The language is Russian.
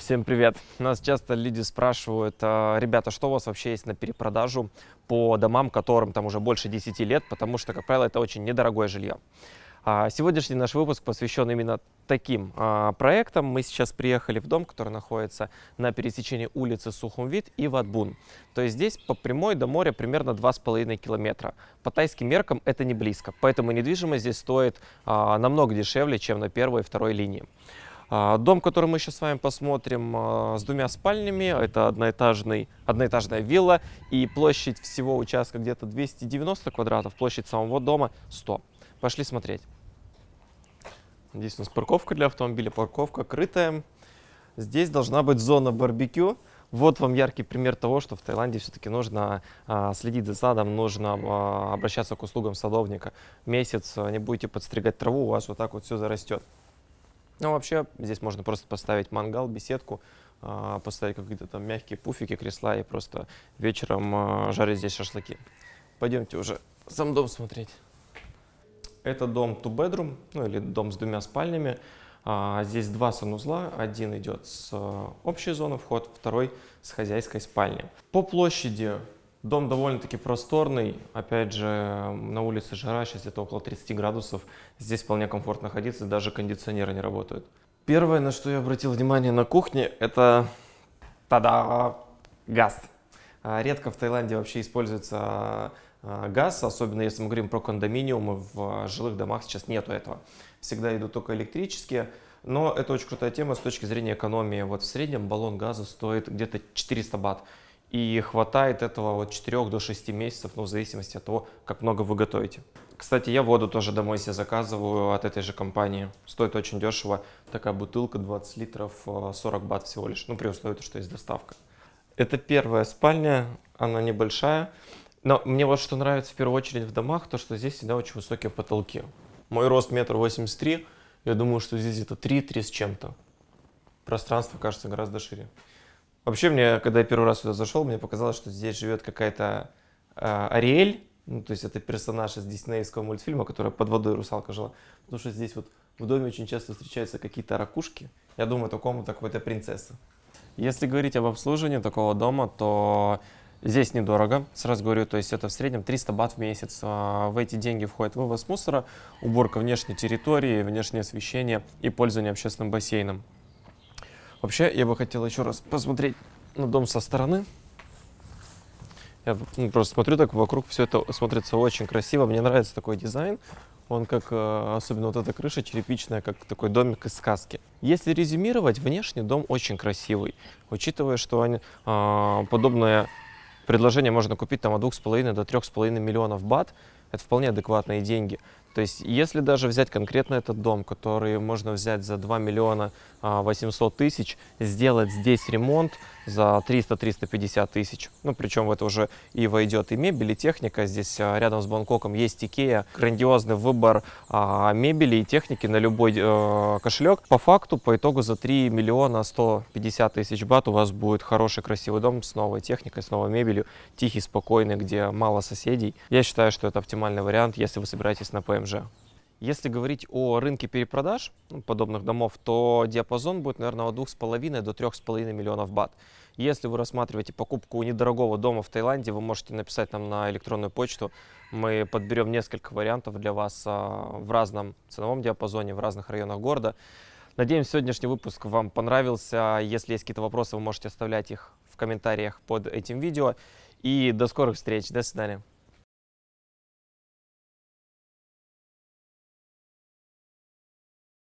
Всем привет! Нас часто люди спрашивают, а, ребята, что у вас вообще есть на перепродажу по домам, которым там уже больше 10 лет, потому что, как правило, это очень недорогое жилье. А, сегодняшний наш выпуск посвящен именно таким а, проектам. Мы сейчас приехали в дом, который находится на пересечении улицы Сухумвит и Ватбун. То есть здесь по прямой до моря примерно 2,5 километра. По тайским меркам это не близко, поэтому недвижимость здесь стоит намного дешевле, чем на первой и второй линии. А, дом, который мы сейчас с вами посмотрим, а, с двумя спальнями, это одноэтажный, одноэтажная вилла, и площадь всего участка где-то 290 квадратов, площадь самого дома 100. Пошли смотреть. Здесь у нас парковка для автомобиля, парковка крытая. Здесь должна быть зона барбекю. Вот вам яркий пример того, что в Таиланде все-таки нужно а, следить за садом, нужно а, обращаться к услугам садовника. Месяц а, не будете подстригать траву, у вас вот так вот все зарастет. Ну, вообще, здесь можно просто поставить мангал, беседку, а, поставить какие-то там мягкие пуфики, кресла и просто вечером а, жарить здесь шашлыки. Пойдемте уже сам дом смотреть. Это дом two-bedroom, ну или дом с двумя спальнями. А, здесь два санузла, один идет с общей зоны вход, второй с хозяйской спальни. По площади Дом довольно-таки просторный. Опять же, на улице жара, сейчас это около 30 градусов. Здесь вполне комфортно находиться, даже кондиционеры не работают. Первое, на что я обратил внимание на кухне, это... Та-да! Газ. А, редко в Таиланде вообще используется а, газ, особенно если мы говорим про кондоминиумы, в а, жилых домах сейчас нету этого. Всегда идут только электрические. Но это очень крутая тема с точки зрения экономии. Вот в среднем баллон газа стоит где-то 400 бат. И хватает этого от 4 до 6 месяцев, ну, в зависимости от того, как много вы готовите. Кстати, я воду тоже домой себе заказываю от этой же компании. Стоит очень дешево. Такая бутылка 20 литров, 40 э, бат всего лишь. Ну, при условии, что есть доставка. Это первая спальня, она небольшая. Но мне вот что нравится в первую очередь в домах, то что здесь всегда очень высокие потолки. Мой рост метр восемьдесят три, я думаю, что здесь где-то 3-3 с чем-то. Пространство кажется гораздо шире. Вообще, мне, когда я первый раз сюда зашел, мне показалось, что здесь живет какая-то э, Ариэль, ну, то есть это персонаж из диснеевского мультфильма, которая под водой русалка жила. Потому что здесь вот в доме очень часто встречаются какие-то ракушки. Я думаю, это комната какой-то принцессы. Если говорить об обслуживании такого дома, то Здесь недорого, сразу говорю, то есть это в среднем 300 бат в месяц. А, в эти деньги входит вывоз мусора, уборка внешней территории, внешнее освещение и пользование общественным бассейном. Вообще, я бы хотел еще раз посмотреть на дом со стороны. Я ну, просто смотрю так вокруг, все это смотрится очень красиво. Мне нравится такой дизайн. Он как, э, особенно вот эта крыша черепичная, как такой домик из сказки. Если резюмировать, внешне дом очень красивый. Учитывая, что они, а, подобное предложение можно купить там от 2,5 до 3,5 миллионов бат, это вполне адекватные деньги. То есть, если даже взять конкретно этот дом, который можно взять за 2 миллиона 800 а, тысяч, сделать здесь ремонт, за 300-350 тысяч. Ну, причем в это уже и войдет и мебель, и техника. Здесь а, рядом с Бангкоком есть Икея. Грандиозный выбор а, мебели и техники на любой а, э, кошелек. По факту, по итогу за 3 миллиона 150 тысяч бат у вас будет хороший, красивый дом с новой техникой, с новой мебелью, тихий, спокойный, где мало соседей. Я считаю, что это оптимальный вариант, если вы собираетесь на ПМЖ. Если говорить о рынке перепродаж ну, подобных домов, то диапазон будет, наверное, от 2,5 до 3,5 миллионов бат. Если вы рассматриваете покупку недорогого дома в Таиланде, вы можете написать нам на электронную почту. Мы подберем несколько вариантов для вас а, в разном ценовом диапазоне, в разных районах города. Надеемся, сегодняшний выпуск вам понравился. Если есть какие-то вопросы, вы можете оставлять их в комментариях под этим видео. И до скорых встреч. До свидания.